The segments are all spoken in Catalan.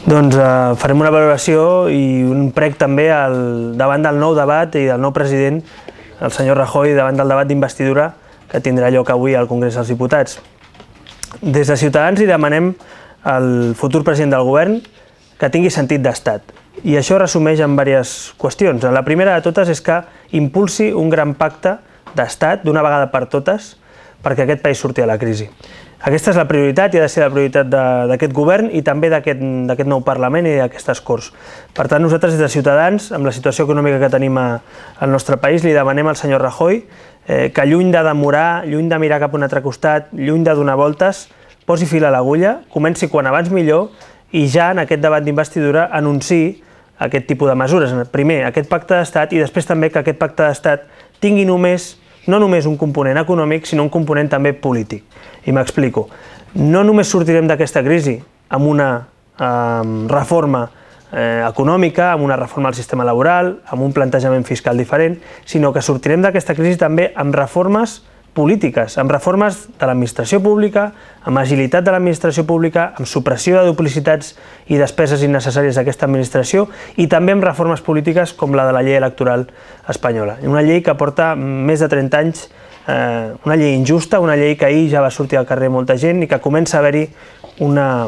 Doncs eh, farem una valoració i un prec també al, davant del nou debat i del nou president, el senyor Rajoy, davant del debat d'investidura que tindrà lloc avui al Congrés dels Diputats. Des de Ciutadans hi demanem al futur president del govern que tingui sentit d'estat. I això resumeix en diverses qüestions. La primera de totes és que impulsi un gran pacte d'estat d'una vegada per totes perquè aquest país surti a la crisi. Aquesta és la prioritat i ha de ser la prioritat d'aquest govern i també d'aquest nou Parlament i d'aquestes Corts. Per tant, nosaltres des de Ciutadans, amb la situació econòmica que tenim a, al nostre país, li demanem al senyor Rajoy eh, que lluny de demorar, lluny de mirar cap a un altre costat, lluny de donar voltes, posi fil a l'agulla, comenci quan abans millor i ja en aquest debat d'investidura anunciï aquest tipus de mesures. Primer, aquest pacte d'estat i després també que aquest pacte d'estat tingui només no només un component econòmic, sinó un component també polític. I m'explico. No només sortirem d'aquesta crisi amb una eh, reforma eh, econòmica, amb una reforma del sistema laboral, amb un plantejament fiscal diferent, sinó que sortirem d'aquesta crisi també amb reformes polítiques, amb reformes de l'administració pública, amb agilitat de l'administració pública, amb supressió de duplicitats i despeses innecessàries d'aquesta administració i també amb reformes polítiques com la de la llei electoral espanyola. Una llei que porta més de 30 anys, eh, una llei injusta, una llei que ahir ja va sortir al carrer molta gent i que comença a haver-hi una,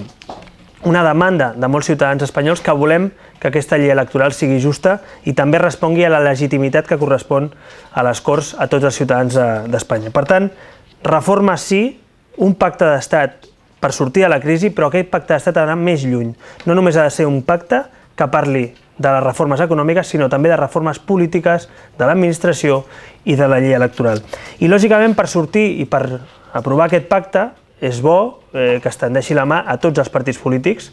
una demanda de molts ciutadans espanyols que volem que aquesta llei electoral sigui justa i també respongui a la legitimitat que correspon a les Corts a tots els ciutadans d'Espanya. Per tant, reforma sí, un pacte d'estat per sortir de la crisi, però aquest pacte d'estat ha d'anar més lluny. No només ha de ser un pacte que parli de les reformes econòmiques, sinó també de reformes polítiques, de l'administració i de la llei electoral. I, lògicament, per sortir i per aprovar aquest pacte, és bo eh, que es tendeixi la mà a tots els partits polítics,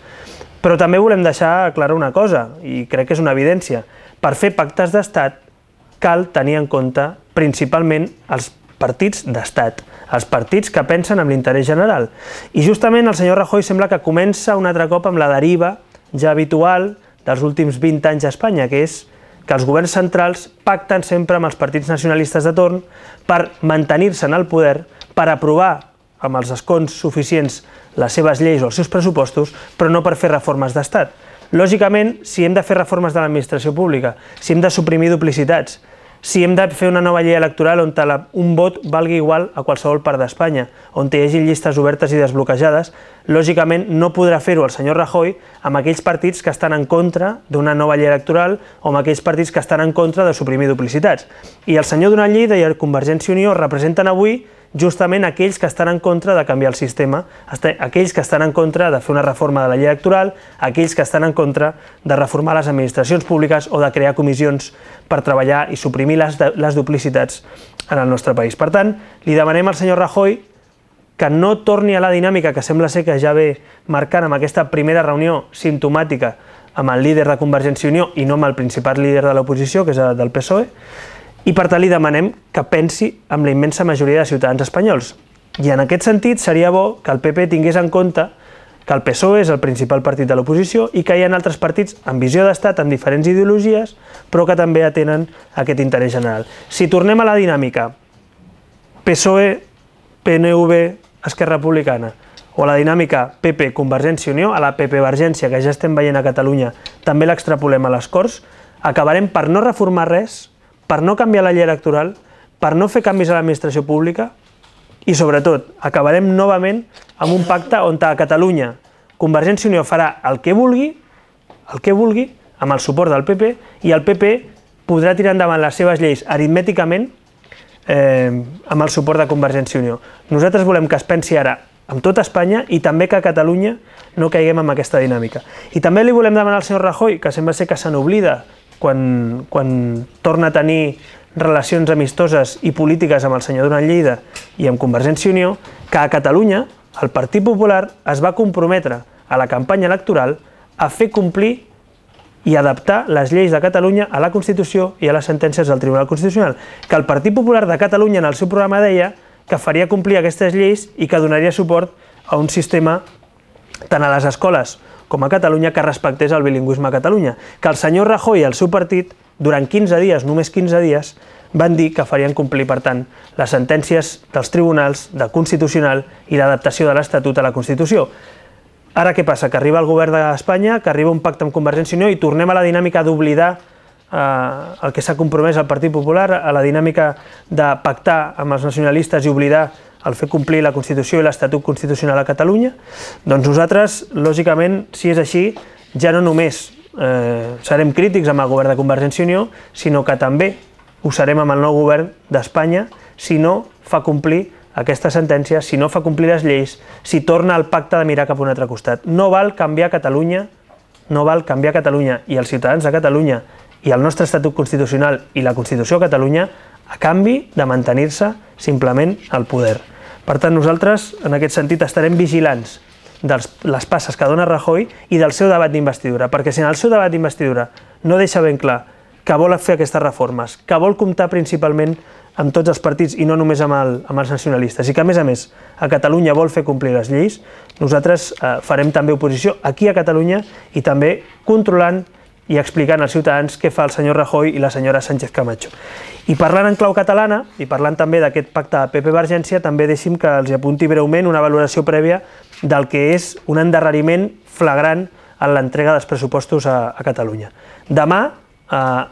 però també volem deixar clara una cosa, i crec que és una evidència. Per fer pactes d'estat cal tenir en compte principalment els partits d'estat, els partits que pensen en l'interès general. I justament el senyor Rajoy sembla que comença un altre cop amb la deriva ja habitual dels últims 20 anys a Espanya, que és que els governs centrals pacten sempre amb els partits nacionalistes de torn per mantenir-se en el poder, per aprovar amb els escons suficients les seves lleis o els seus pressupostos, però no per fer reformes d'estat. Lògicament, si hem de fer reformes de l'administració pública, si hem de suprimir duplicitats, si hem de fer una nova llei electoral on la, un vot valgui igual a qualsevol part d'Espanya, on hi hagi llistes obertes i desbloquejades, lògicament no podrà fer-ho el senyor Rajoy amb aquells partits que estan en contra d'una nova llei electoral o amb aquells partits que estan en contra de suprimir duplicitats. I el senyor Donat Lleida i el Convergència i Unió representen avui justament aquells que estan en contra de canviar el sistema, aquells que estan en contra de fer una reforma de la llei electoral, aquells que estan en contra de reformar les administracions públiques o de crear comissions per treballar i suprimir les, les duplicitats en el nostre país. Per tant, li demanem al senyor Rajoy que no torni a la dinàmica que sembla ser que ja ve marcant amb aquesta primera reunió simptomàtica amb el líder de Convergència i Unió i no amb el principal líder de l'oposició, que és el del PSOE, i per tant li demanem que pensi amb la immensa majoria de ciutadans espanyols. I en aquest sentit seria bo que el PP tingués en compte que el PSOE és el principal partit de l'oposició i que hi ha altres partits amb visió d'estat, amb diferents ideologies, però que també atenen aquest interès general. Si tornem a la dinàmica, PSOE, PNV, Esquerra Republicana, o la dinàmica PP Convergència i Unió, a la PP-Vergència que ja estem veient a Catalunya, també l'extrapolem a les Corts, acabarem per no reformar res per no canviar la llei electoral, per no fer canvis a l'administració pública i, sobretot, acabarem novament amb un pacte on a Catalunya Convergència i Unió farà el que vulgui, el que vulgui, amb el suport del PP, i el PP podrà tirar endavant les seves lleis aritmèticament eh, amb el suport de Convergència i Unió. Nosaltres volem que es pensi ara amb tota Espanya i també que a Catalunya no caiguem en aquesta dinàmica. I també li volem demanar al senyor Rajoy, que sembla ser que se n'oblida quan, quan torna a tenir relacions amistoses i polítiques amb el senyor Donat Lleida i amb Convergència i Unió, que a Catalunya el Partit Popular es va comprometre a la campanya electoral a fer complir i adaptar les lleis de Catalunya a la Constitució i a les sentències del Tribunal Constitucional, que el Partit Popular de Catalunya en el seu programa deia que faria complir aquestes lleis i que donaria suport a un sistema tant a les escoles com a Catalunya, que respectés el bilingüisme a Catalunya. Que el senyor Rajoy i el seu partit, durant 15 dies, només 15 dies, van dir que farien complir, per tant, les sentències dels tribunals de Constitucional i l'adaptació de l'Estatut a la Constitució. Ara què passa? Que arriba el govern d'Espanya, que arriba un pacte amb Convergència i Unió i tornem a la dinàmica d'oblidar eh, el que s'ha compromès al Partit Popular, a la dinàmica de pactar amb els nacionalistes i oblidar el fer complir la Constitució i l'Estatut Constitucional a Catalunya, doncs nosaltres, lògicament, si és així, ja no només eh, serem crítics amb el govern de Convergència i Unió, sinó que també ho serem amb el nou govern d'Espanya si no fa complir aquesta sentència, si no fa complir les lleis, si torna al pacte de mirar cap a un altre costat. No val canviar Catalunya, no val canviar Catalunya i els ciutadans de Catalunya i el nostre estatut constitucional i la Constitució de Catalunya a canvi de mantenir-se simplement el poder. Per tant, nosaltres, en aquest sentit, estarem vigilants de les passes que dona Rajoy i del seu debat d'investidura, perquè si en el seu debat d'investidura no deixa ben clar que vol fer aquestes reformes, que vol comptar principalment amb tots els partits i no només amb, el, amb els nacionalistes, i que, a més a més, a Catalunya vol fer complir les lleis, nosaltres eh, farem també oposició aquí a Catalunya i també controlant i explicant als ciutadans què fa el senyor Rajoy i la senyora Sánchez Camacho. I parlant en clau catalana, i parlant també d'aquest pacte de PP-Vergència, també deixi'm que els apunti breument una valoració prèvia del que és un endarreriment flagrant en l'entrega dels pressupostos a, a Catalunya. Demà eh,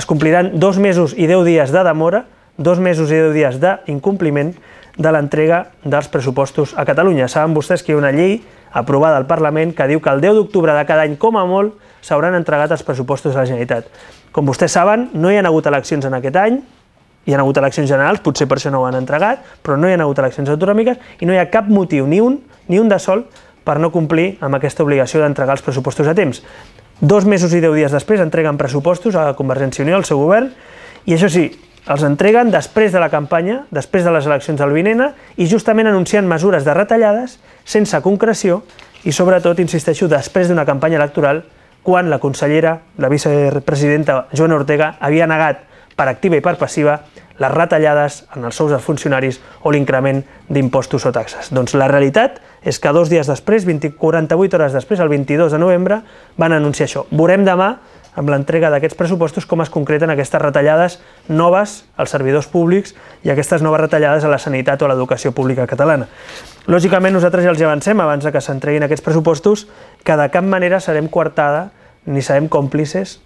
es compliran dos mesos i deu dies de demora, dos mesos i deu dies d'incompliment de l'entrega dels pressupostos a Catalunya. Saben vostès que hi ha una llei aprovada al Parlament que diu que el 10 d'octubre de cada any, com a molt, s'hauran entregat els pressupostos a la Generalitat. Com vostès saben, no hi ha hagut eleccions en aquest any, hi ha hagut eleccions generals, potser per això no ho han entregat, però no hi ha hagut eleccions autonòmiques i no hi ha cap motiu, ni un, ni un de sol, per no complir amb aquesta obligació d'entregar els pressupostos a temps. Dos mesos i deu dies després entreguen pressupostos a Convergència i Unió, al seu govern, i això sí, els entreguen després de la campanya, després de les eleccions del Vinena, i justament anunciant mesures de retallades, sense concreció, i sobretot, insisteixo, després d'una campanya electoral quan la consellera, la vicepresidenta Joana Ortega, havia negat per activa i per passiva les retallades en els sous dels funcionaris o l'increment d'impostos o taxes. Doncs la realitat és que dos dies després, 20, 48 hores després, el 22 de novembre, van anunciar això. Veurem demà amb l'entrega d'aquests pressupostos com es concreten aquestes retallades noves als servidors públics i aquestes noves retallades a la sanitat o a l'educació pública catalana. Lògicament, nosaltres ja els avancem, abans que s'entreguin aquests pressupostos, que de cap manera serem coartada ni serem còmplices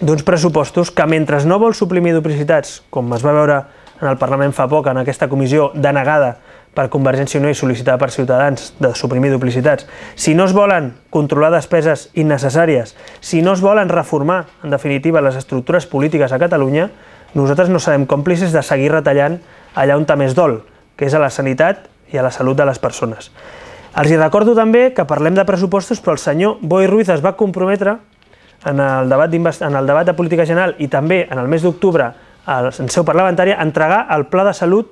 d'uns pressupostos que, mentre no vol suprimir duplicitats, com es va veure en el Parlament fa poc, en aquesta comissió denegada per Convergència i Unió i sol·licitada per Ciutadans de suprimir duplicitats, si no es volen controlar despeses innecessàries, si no es volen reformar, en definitiva, les estructures polítiques a Catalunya, nosaltres no serem còmplices de seguir retallant allà on més dol, que és a la sanitat i a la salut de les persones. Els hi recordo també que parlem de pressupostos, però el senyor Boi Ruiz es va comprometre en el debat, en el debat de política general i també en el mes d'octubre en seu parlamentària a entregar el pla de salut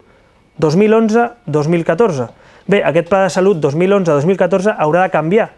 2011-2014. Bé, aquest pla de salut 2011-2014 haurà de canviar,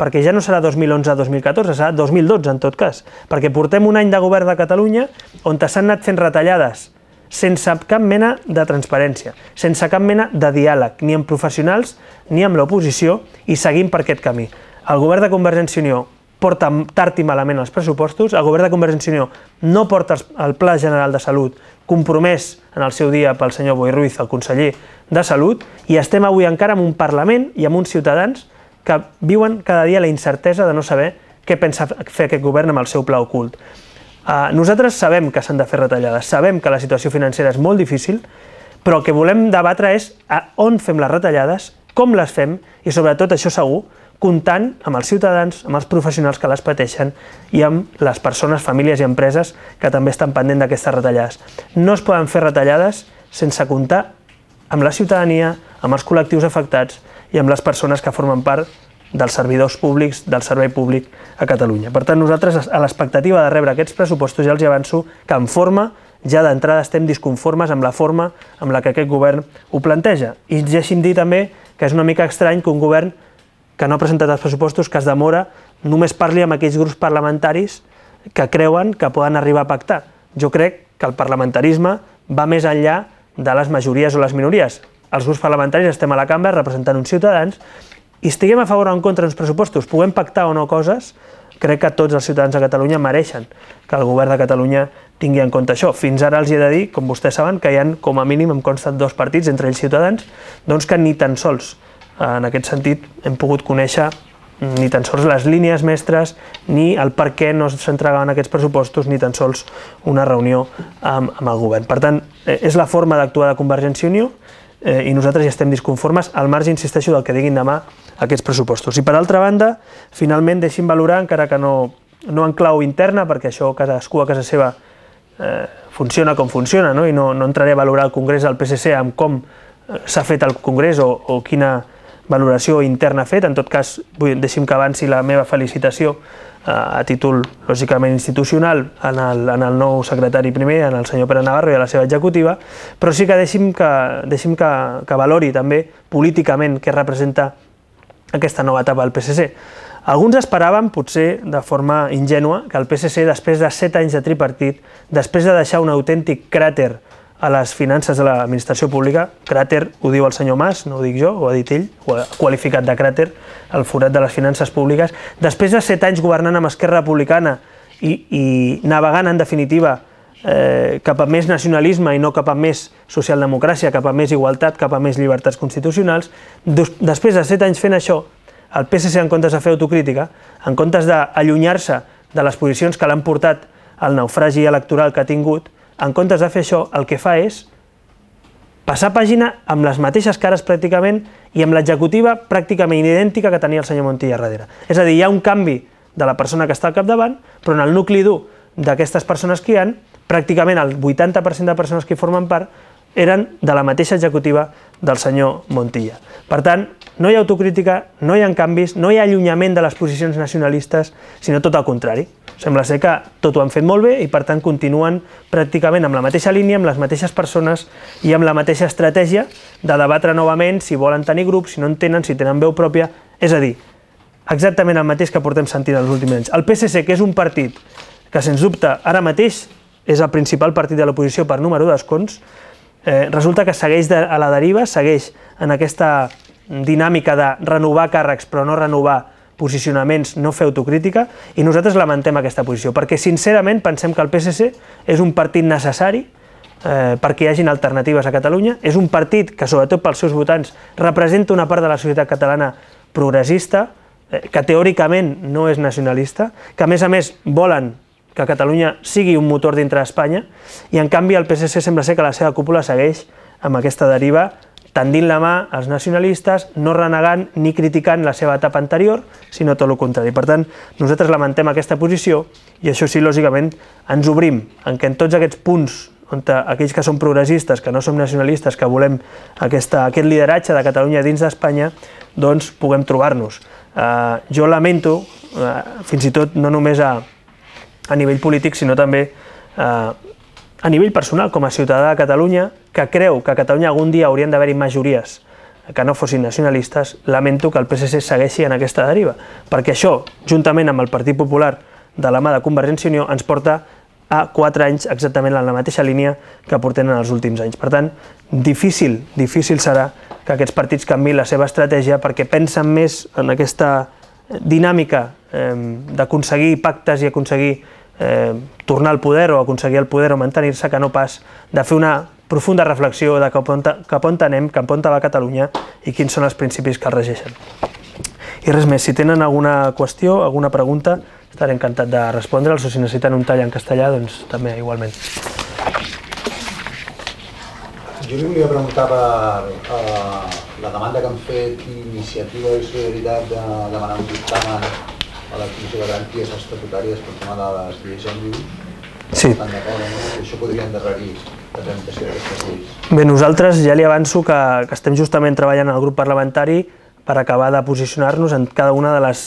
perquè ja no serà 2011-2014, serà 2012 en tot cas, perquè portem un any de govern de Catalunya on s'han anat fent retallades sense cap mena de transparència, sense cap mena de diàleg, ni amb professionals ni amb l'oposició, i seguim per aquest camí. El govern de Convergència i Unió porta tard i malament els pressupostos, el govern de Convergència i Unió no porta el Pla General de Salut compromès en el seu dia pel senyor Boi Ruiz, el conseller de Salut, i estem avui encara en un Parlament i amb uns ciutadans que viuen cada dia la incertesa de no saber què pensa fer aquest govern amb el seu pla ocult. Eh, nosaltres sabem que s'han de fer retallades, sabem que la situació financera és molt difícil, però el que volem debatre és a on fem les retallades, com les fem i, sobretot, això segur, comptant amb els ciutadans, amb els professionals que les pateixen i amb les persones, famílies i empreses que també estan pendent d'aquestes retallades. No es poden fer retallades sense comptar amb la ciutadania, amb els col·lectius afectats i amb les persones que formen part dels servidors públics, del servei públic a Catalunya. Per tant, nosaltres, a l'expectativa de rebre aquests pressupostos, ja els avanço que en forma ja d'entrada estem disconformes amb la forma amb la que aquest govern ho planteja. I deixi'm dir també que és una mica estrany que un govern que no ha presentat els pressupostos, que es demora, només parli amb aquells grups parlamentaris que creuen que poden arribar a pactar. Jo crec que el parlamentarisme va més enllà de les majories o les minories. Els grups parlamentaris estem a la cambra representant uns ciutadans i estiguem a favor o en contra dels pressupostos, puguem pactar o no coses, crec que tots els ciutadans de Catalunya mereixen que el govern de Catalunya tingui en compte això. Fins ara els he de dir, com vostès saben, que hi han com a mínim, em consta, dos partits, entre ells ciutadans, doncs que ni tan sols en aquest sentit, hem pogut conèixer ni tan sols les línies mestres, ni el per què no s'entregaven aquests pressupostos, ni tan sols una reunió amb, amb el govern. Per tant, eh, és la forma d'actuar de Convergència i Unió eh, i nosaltres ja estem disconformes, al marge, insisteixo, del que diguin demà aquests pressupostos. I per altra banda, finalment, deixin valorar, encara que no, no en clau interna, perquè això cadascú a casa seva eh, funciona com funciona, no? i no, no entraré a valorar el Congrés del PSC amb com eh, s'ha fet el Congrés o, o quina valoració interna fet. En tot cas, vull, deixi'm que avanci la meva felicitació eh, a, títol, lògicament, institucional en el, en el nou secretari primer, en el senyor Pere Navarro i a la seva executiva, però sí que deixi'm que, deixi'm que, que valori també políticament què representa aquesta nova etapa del PSC. Alguns esperaven, potser de forma ingènua, que el PSC, després de set anys de tripartit, després de deixar un autèntic cràter a les finances de l'administració pública, cràter ho diu el senyor Mas, no ho dic jo, ho ha dit ell, ho ha qualificat de cràter, el forat de les finances públiques. Després de set anys governant amb Esquerra Republicana i, i navegant, en definitiva, eh, cap a més nacionalisme i no cap a més socialdemocràcia, cap a més igualtat, cap a més llibertats constitucionals, després de set anys fent això, el PSC, en comptes de fer autocrítica, en comptes d'allunyar-se de les posicions que l'han portat al naufragi electoral que ha tingut, en comptes de fer això, el que fa és passar pàgina amb les mateixes cares pràcticament i amb l'executiva pràcticament idèntica que tenia el senyor Montilla darrere. És a dir, hi ha un canvi de la persona que està al capdavant, però en el nucli dur d'aquestes persones que hi han, pràcticament el 80% de persones que hi formen part eren de la mateixa executiva del senyor Montilla. Per tant, no hi ha autocrítica, no hi ha canvis, no hi ha allunyament de les posicions nacionalistes, sinó tot el contrari. Sembla ser que tot ho han fet molt bé i, per tant, continuen pràcticament amb la mateixa línia, amb les mateixes persones i amb la mateixa estratègia de debatre novament si volen tenir grups, si no en tenen, si tenen veu pròpia... És a dir, exactament el mateix que portem sentint els últims anys. El PSC, que és un partit que, sens dubte, ara mateix és el principal partit de l'oposició per número d'escons, eh, resulta que segueix de, a la deriva, segueix en aquesta dinàmica de renovar càrrecs però no renovar posicionaments, no fer autocrítica, i nosaltres lamentem aquesta posició, perquè sincerament pensem que el PSC és un partit necessari eh, perquè hi hagin alternatives a Catalunya, és un partit que sobretot pels seus votants representa una part de la societat catalana progressista, eh, que teòricament no és nacionalista, que a més a més volen que Catalunya sigui un motor dintre d'Espanya, i en canvi el PSC sembla ser que la seva cúpula segueix amb aquesta deriva tendint la mà als nacionalistes, no renegant ni criticant la seva etapa anterior, sinó tot el contrari. Per tant, nosaltres lamentem aquesta posició i això sí, lògicament, ens obrim en que en tots aquests punts on aquells que són progressistes, que no som nacionalistes, que volem aquesta, aquest lideratge de Catalunya dins d'Espanya, doncs puguem trobar-nos. Eh, jo lamento, eh, fins i tot no només a, a nivell polític, sinó també eh, a nivell personal, com a ciutadà de Catalunya, que creu que a Catalunya algun dia haurien d'haver-hi majories que no fossin nacionalistes, lamento que el PSC segueixi en aquesta deriva, perquè això, juntament amb el Partit Popular de la mà de Convergència i Unió, ens porta a 4 anys exactament en la mateixa línia que porten en els últims anys. Per tant, difícil, difícil serà que aquests partits canviïn la seva estratègia perquè pensen més en aquesta dinàmica eh, d'aconseguir pactes i aconseguir eh, tornar al poder o aconseguir el poder o mantenir-se que no pas de fer una profunda reflexió de cap on, cap on anem, cap on va Catalunya i quins són els principis que el regeixen. I res més, si tenen alguna qüestió, alguna pregunta, estaré encantat de respondre'ls o si necessiten un tall en castellà, doncs també igualment. Jo li volia preguntar per uh, la demanda que han fet Iniciativa i Solidaritat de demanar un dictamen a la Comissió de Garanties Estatutàries per tema de les lleis òmnibus Sí. Ah, això podria endarrerir la tramitació d'aquestes lleis. Bé, nosaltres ja li avanço que, que estem justament treballant al grup parlamentari per acabar de posicionar-nos en cada una de les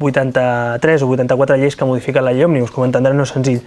83 o 84 lleis que modifiquen la llei Òmnibus, com comentaré, no és senzill.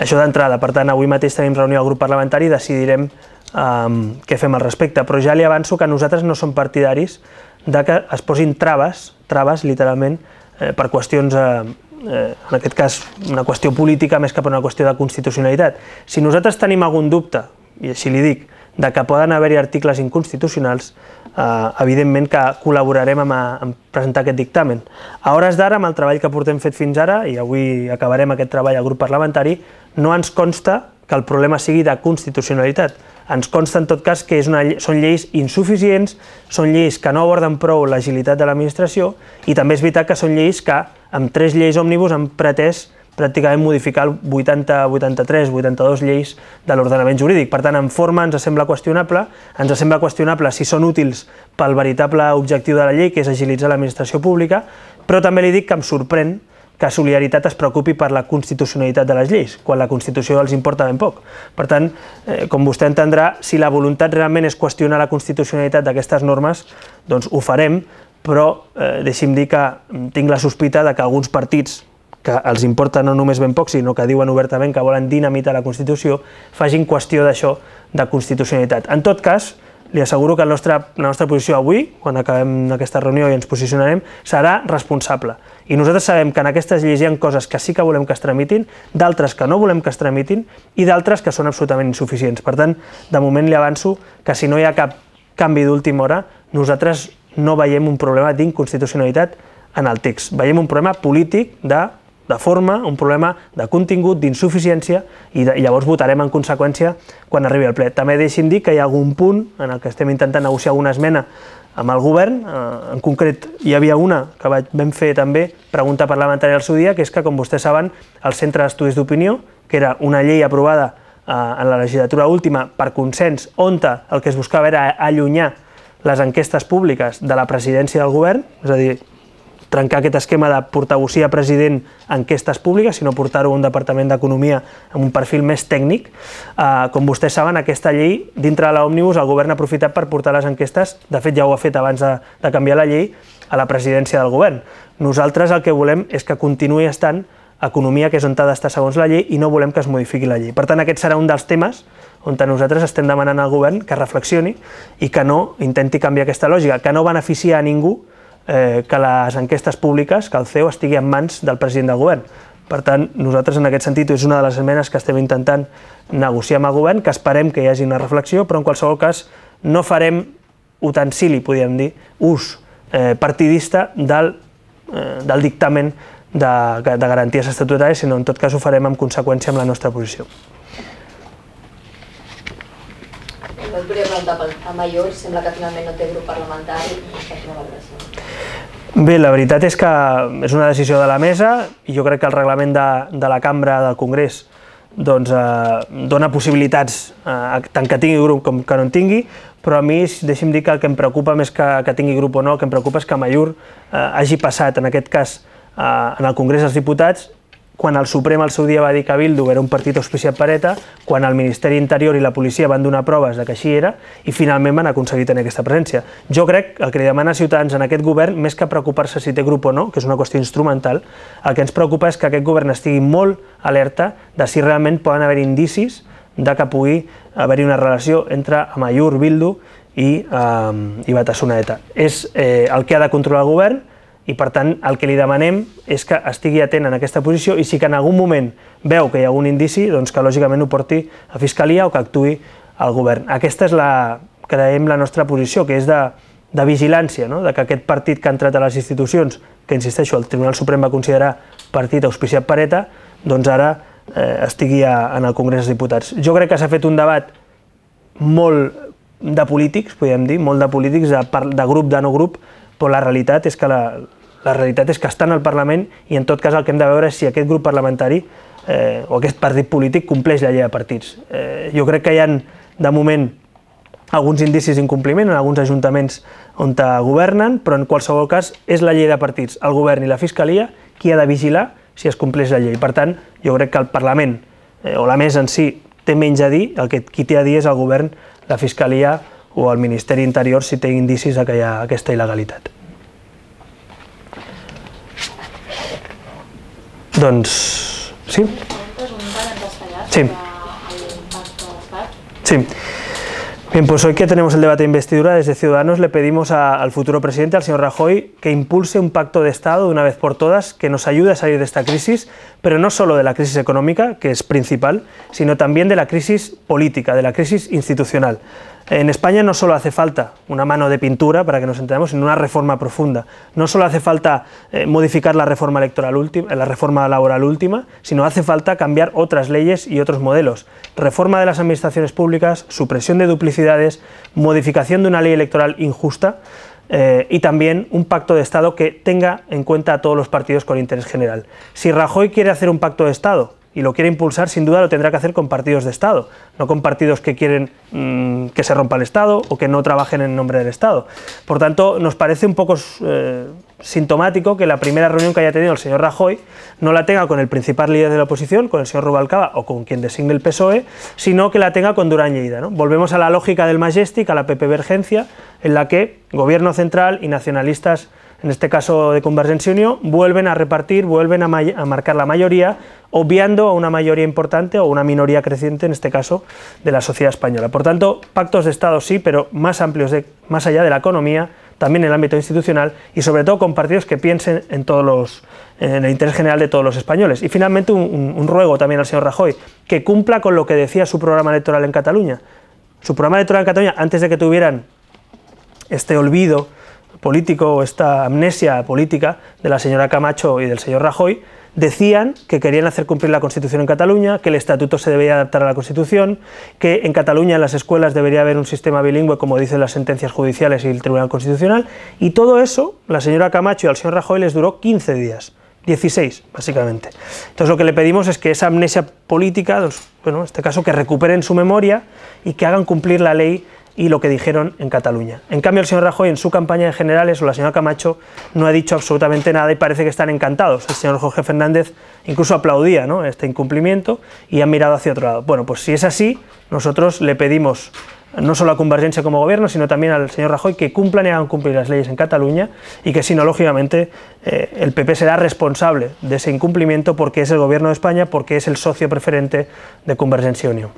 Això d'entrada, per tant, avui mateix tenim reunió al grup parlamentari i decidirem um, què fem al respecte, però ja li avanço que nosaltres no som partidaris de que es posin traves, traves literalment, eh, per qüestions eh, eh, en aquest cas, una qüestió política més que per una qüestió de constitucionalitat. Si nosaltres tenim algun dubte, i així li dic, de que poden haver-hi articles inconstitucionals, eh, evidentment que col·laborarem amb, a, eh, amb presentar aquest dictamen. A hores d'ara, amb el treball que portem fet fins ara, i avui acabarem aquest treball al grup parlamentari, no ens consta que el problema sigui de constitucionalitat ens consta, en tot cas, que és una, són lleis insuficients, són lleis que no aborden prou l'agilitat de l'administració i també és veritat que són lleis que, amb tres lleis òmnibus, han pretès pràcticament modificar el 80, 83, 82 lleis de l'ordenament jurídic. Per tant, en forma ens sembla qüestionable, ens sembla qüestionable si són útils pel veritable objectiu de la llei, que és agilitzar l'administració pública, però també li dic que em sorprèn que Solidaritat es preocupi per la constitucionalitat de les lleis, quan la Constitució els importa ben poc. Per tant, eh, com vostè entendrà, si la voluntat realment és qüestionar la constitucionalitat d'aquestes normes, doncs ho farem, però eh, deixi'm dir que mm, tinc la sospita de que alguns partits que els importa no només ben poc, sinó que diuen obertament que volen dinamitar la Constitució, fagin qüestió d'això de constitucionalitat. En tot cas, li asseguro que nostre, la nostra posició avui, quan acabem aquesta reunió i ens posicionarem, serà responsable. I nosaltres sabem que en aquestes lleis hi ha coses que sí que volem que es tramitin, d'altres que no volem que es tramitin i d'altres que són absolutament insuficients. Per tant, de moment li avanço que si no hi ha cap canvi d'última hora, nosaltres no veiem un problema d'inconstitucionalitat en el text. Veiem un problema polític de de forma, un problema de contingut, d'insuficiència, i, llavors votarem en conseqüència quan arribi el ple. També deixin dir que hi ha algun punt en el que estem intentant negociar alguna esmena amb el govern, eh, en concret hi havia una que vam fer també pregunta parlamentària al seu dia, que és que, com vostès saben, el Centre d'Estudis d'Opinió, que era una llei aprovada eh, en la legislatura última per consens, on el que es buscava era allunyar les enquestes públiques de la presidència del govern, és a dir, trencar aquest esquema de a president enquestes públiques, sinó portar-ho a un departament d'Economia amb un perfil més tècnic. Eh, com vostès saben, aquesta llei, dintre de l'Òmnibus, el govern ha aprofitat per portar les enquestes, de fet ja ho ha fet abans de, de canviar la llei, a la presidència del govern. Nosaltres el que volem és que continuï estant economia, que és on ha d'estar segons la llei, i no volem que es modifiqui la llei. Per tant, aquest serà un dels temes on nosaltres estem demanant al govern que reflexioni i que no intenti canviar aquesta lògica, que no beneficia a ningú eh, que les enquestes públiques, que el CEU estigui en mans del president del govern. Per tant, nosaltres en aquest sentit és una de les esmenes que estem intentant negociar amb el govern, que esperem que hi hagi una reflexió, però en qualsevol cas no farem utensili, podríem dir, ús eh, partidista del, eh, del dictamen de, de garanties estatutàries, sinó en tot cas ho farem en conseqüència amb la nostra posició. Volia preguntar a Amaior, sembla que finalment no té grup parlamentari. Bé, la veritat és que és una decisió de la mesa i jo crec que el reglament de, de la cambra del Congrés doncs, eh, dona possibilitats, eh, tant que tingui grup com que no en tingui, però a mi, deixi'm dir que el que em preocupa més que, que tingui grup o no, el que em preocupa és que Mayur eh, hagi passat, en aquest cas, eh, en el Congrés dels Diputats, quan el Suprem al seu dia va dir que Bildu era un partit auspiciat per ETA, quan el Ministeri Interior i la policia van donar proves de que així era i finalment van aconseguir tenir aquesta presència. Jo crec que el que li demana a Ciutadans en aquest govern, més que preocupar-se si té grup o no, que és una qüestió instrumental, el que ens preocupa és que aquest govern estigui molt alerta de si realment poden haver indicis de que pugui haver-hi una relació entre Amaiur, Bildu i, eh, i Batassuna ETA. És eh, el que ha de controlar el govern, i per tant, el que li demanem és que estigui atent en aquesta posició i si que en algun moment veu que hi ha algun indici, doncs que lògicament ho porti a Fiscalia o que actui el govern. Aquesta és la, creiem, la nostra posició, que és de, de vigilància, no? de que aquest partit que ha entrat a les institucions, que insisteixo, el Tribunal Suprem va considerar partit auspiciat per ETA, doncs ara eh, estigui a, en el Congrés dels Diputats. Jo crec que s'ha fet un debat molt de polítics, podem dir, molt de polítics, de, de grup, de no grup, però la realitat és que la, la realitat és que estan al Parlament i en tot cas el que hem de veure és si aquest grup parlamentari eh, o aquest partit polític compleix la llei de partits. Eh, jo crec que hi han de moment, alguns indicis d'incompliment en alguns ajuntaments on te governen, però en qualsevol cas és la llei de partits, el govern i la fiscalia qui ha de vigilar si es compleix la llei. Per tant, jo crec que el Parlament eh, o la mesa en si té menys a dir, el que qui té a dir és el govern, la fiscalia o el Ministeri Interior si té indicis que hi ha aquesta il·legalitat. sí? Sí. Sí. Bien, pues hoy que tenemos el debate de investidura, desde Ciudadanos le pedimos al futuro presidente, al señor Rajoy, que impulse un pacto de Estado de una vez por todas que nos ayude a salir de esta crisis, pero no solo de la crisis económica, que es principal, sino también de la crisis política, de la crisis institucional. En España no solo hace falta una mano de pintura, para que nos entendamos, en una reforma profunda. No solo hace falta eh, modificar la reforma, electoral última, la reforma laboral última, sino hace falta cambiar otras leyes y otros modelos. Reforma de las administraciones públicas, supresión de duplicidades, modificación de una ley electoral injusta. Eh, y también un pacto de Estado que tenga en cuenta a todos los partidos con interés general. Si Rajoy quiere hacer un pacto de Estado, y lo quiere impulsar, sin duda lo tendrá que hacer con partidos de Estado, no con partidos que quieren mm, que se rompa el Estado o que no trabajen en nombre del Estado. Por tanto, nos parece un poco eh, sintomático que la primera reunión que haya tenido el señor Rajoy no la tenga con el principal líder de la oposición, con el señor Rubalcaba o con quien designe el PSOE, sino que la tenga con Durán Volvemos a la lógica del Majestic, a la PP Vergencia, en la que gobierno central y nacionalistas en este caso de Convergencia Unión, vuelven a repartir, vuelven a, marcar la mayoría, obviando a una mayoría importante o una minoría creciente, en este caso, de la sociedad española. Por tanto, pactos de Estado sí, pero más amplios, más allá de la economía, también en el ámbito institucional y sobre todo con partidos que piensen en todos los en el interés general de todos los españoles. Y finalmente un ruego también al señor Rajoy, que cumpla con lo que decía su programa electoral en Cataluña. Su programa electoral en Cataluña, antes de que tuvieran este olvido político esta amnesia política de la señora Camacho y del señor Rajoy, decían que querían hacer cumplir la Constitución en Cataluña, que el estatuto se debía adaptar a la Constitución, que en Cataluña en las escuelas debería haber un sistema bilingüe, como dicen las sentencias judiciales y el Tribunal Constitucional, y todo eso la señora Camacho y al señor Rajoy les duró 15 días. 16, básicamente. Entonces lo que le pedimos es que esa amnesia política, bueno, en este caso, que recuperen su memoria y que hagan cumplir la ley y lo que dijeron en Cataluña. En cambio, el señor Rajoy en su campaña de generales o la señora Camacho no ha dicho absolutamente nada y parece que están encantados. El señor Jorge Fernández incluso aplaudía este incumplimiento y ha mirado hacia otro lado. Bueno, pues si es así, nosotros le pedimos no solo a Convergencia como gobierno, sino también al señor Rajoy, que cumplan y hagan cumplir las leyes en Cataluña y que si no, lógicamente, eh, el PP será responsable de ese incumplimiento porque es el gobierno de España, porque es el socio preferente de Convergencia Unión.